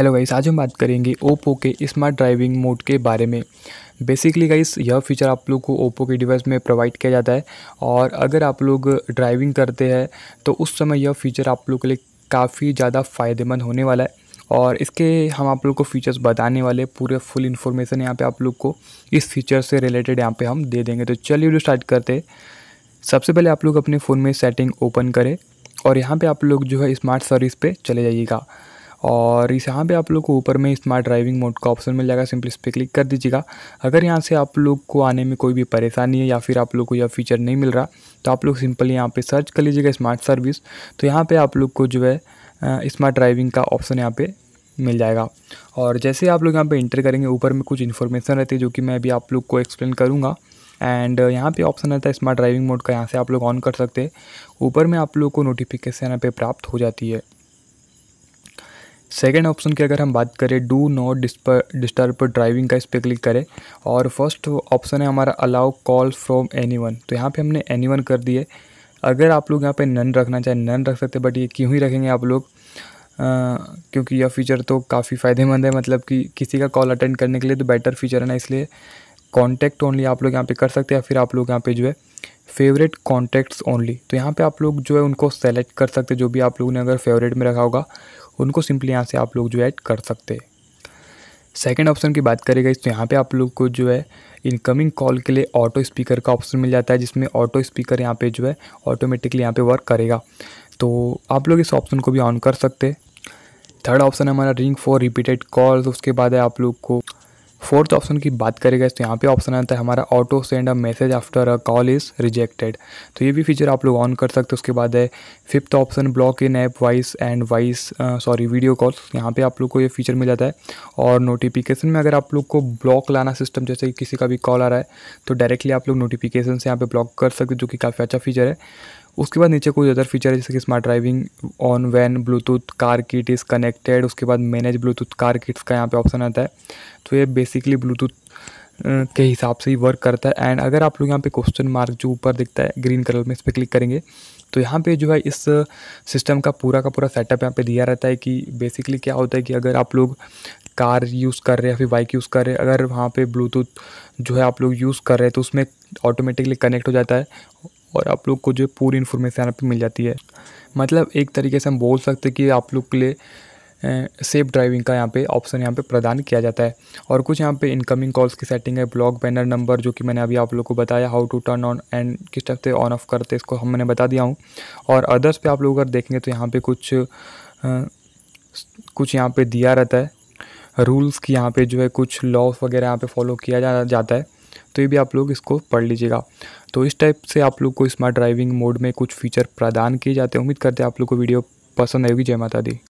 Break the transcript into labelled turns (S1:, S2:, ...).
S1: hello guys आज हम बात करेंगे ओप्पो के स्मार्ट ड्राइविंग मोड के बारे में बेसिकली गाइस यह फीचर आप लोग को ओप्पो के डिवाइस में प्रोवाइड किया जाता है और अगर आप लोग ड्राइविंग करते हैं तो उस समय यह फीचर आप लोग के लिए काफ़ी ज़्यादा फ़ायदेमंद होने वाला है और इसके हम आप लोग को फीचर्स बताने वाले पूरे फुल इन्फॉर्मेशन यहाँ पर आप लोग को इस फीचर से रिलेटेड यहाँ पर हम दे देंगे तो चलिए वीडियो स्टार्ट करते सबसे पहले आप लोग अपने फ़ोन में सेटिंग ओपन करें और यहाँ पर आप लोग जो है स्मार्ट सर्विस पर चले जाइएगा और इस यहाँ पे आप लोग को ऊपर में स्मार्ट ड्राइविंग मोड का ऑप्शन मिल जाएगा सिंपली इस पर क्लिक कर दीजिएगा अगर यहाँ से आप लोग को आने में कोई भी परेशानी है या फिर आप लोग को यह फीचर नहीं मिल रहा तो आप लोग सिंपली यहाँ पर सर्च कर लीजिएगा स्मार्ट सर्विस तो यहाँ पर आप लोग को जो है स्मार्ट ड्राइविंग का ऑप्शन यहाँ पर मिल जाएगा और जैसे आप लोग यहाँ पर इंटर करेंगे ऊपर में कुछ इन्फॉर्मेशन रहती है जो कि मैं अभी आप लोग को एक्सप्लेन करूँगा एंड यहाँ पे ऑप्शन रहता है स्मार्ट ड्राइविंग मोड का यहाँ से आप लोग ऑन कर सकते हैं ऊपर में आप लोग को नोटिफिकेशन यहाँ पे प्राप्त हो जाती है सेकेंड ऑप्शन की अगर हम बात करें डू नॉट डिस्टर्ब ड्राइविंग का इस पर क्लिक करें और फर्स्ट ऑप्शन है हमारा allow call from anyone तो यहाँ पे हमने एनी वन कर दिए अगर आप लोग यहाँ पे नन रखना चाहें नन रख सकते बट ये क्यों ही रखेंगे आप लोग क्योंकि यह फीचर तो काफ़ी फ़ायदेमंद है मतलब कि किसी का कॉल अटेंड करने के लिए तो बेटर फीचर है ना इसलिए कॉन्टैक्ट ओनली आप लोग यहाँ पे कर सकते हैं या फिर आप लोग यहाँ पे जो है फेवरेट कॉन्टैक्ट्स ओनली तो यहाँ पे आप लोग जो है उनको सेलेक्ट कर सकते जो भी आप लोगों ने अगर फेवरेट में रखा होगा उनको सिंपली यहाँ से आप लोग जो ऐड कर सकते सेकेंड ऑप्शन की बात करेगा इस तो यहाँ पे आप लोग को जो है इनकमिंग कॉल के लिए ऑटो स्पीकर का ऑप्शन मिल जाता है जिसमें ऑटो स्पीकर यहाँ पे जो है ऑटोमेटिकली यहाँ पे वर्क करेगा तो आप लोग इस ऑप्शन को भी ऑन कर सकते थर्ड ऑप्शन है हमारा रिंग फॉर रिपीटेड कॉल्स उसके बाद है आप लोग को फोर्थ ऑप्शन की बात करेगा तो यहाँ पे ऑप्शन आता है हमारा auto send a message after a call is rejected तो ये भी फीचर आप लोग ऑन कर सकते हो उसके बाद है fifth option block in app voice and voice sorry video call यहाँ पे आप लोग को ये फीचर मिल जाता है और नोटिफिकेशन में अगर आप लोग को ब्लॉक लाना सिस्टम जैसे कि किसी का भी कॉल आ रहा है तो डायरेक्टली आप लोग नोटिफिकेशन से यहाँ पर ब्लॉक कर सकते हो जो कि काफ़ी अच्छा फीचर है उसके बाद नीचे कुछ अदर फीचर है जैसे कि smart driving on when bluetooth car kit is connected उसके बाद मैनेज ब्लूटूथ कार किट्स का यहाँ पे ऑप्शन आता है तो ये बेसिकली ब्लूटूथ के हिसाब से ही वर्क करता है एंड अगर आप लोग यहाँ पे क्वेश्चन मार्क जो ऊपर दिखता है ग्रीन कलर में इस पर क्लिक करेंगे तो यहाँ पे जो है इस सिस्टम का पूरा का पूरा सेटअप यहाँ पे दिया रहता है कि बेसिकली क्या होता है कि अगर आप लोग कार यूज़ कर रहे हैं या फिर बाइक यूज़ कर रहे हैं अगर वहाँ पे ब्लूटूथ जो है आप लोग यूज़ कर रहे हैं तो उसमें ऑटोमेटिकली कनेक्ट हो जाता है और आप लोग को जो पूरी इन्फॉर्मेशन यहाँ पर मिल जाती है मतलब एक तरीके से हम बोल सकते हैं कि आप लोग के लिए सेफ ड्राइविंग का यहाँ पे ऑप्शन यहाँ पे प्रदान किया जाता है और कुछ यहाँ पे इनकमिंग कॉल्स की सेटिंग है ब्लॉक बैनर नंबर जो कि मैंने अभी आप लोग को बताया how to turn on and किस टाइप से ऑन ऑफ करते इसको हम मैंने बता दिया हूँ और अदर्स पे आप लोग अगर देखेंगे तो यहाँ पे कुछ आ, कुछ यहाँ पे दिया रहता है रूल्स की यहाँ पर जो है कुछ लॉस वगैरह यहाँ पर फॉलो किया जा, जाता है तो ये भी आप लोग इसको पढ़ लीजिएगा तो इस टाइप से आप लोग को स्मार्ट ड्राइविंग मोड में कुछ फीचर प्रदान किए जाते हैं उम्मीद करते हैं आप लोग को वीडियो पसंद आएगी जय माता दी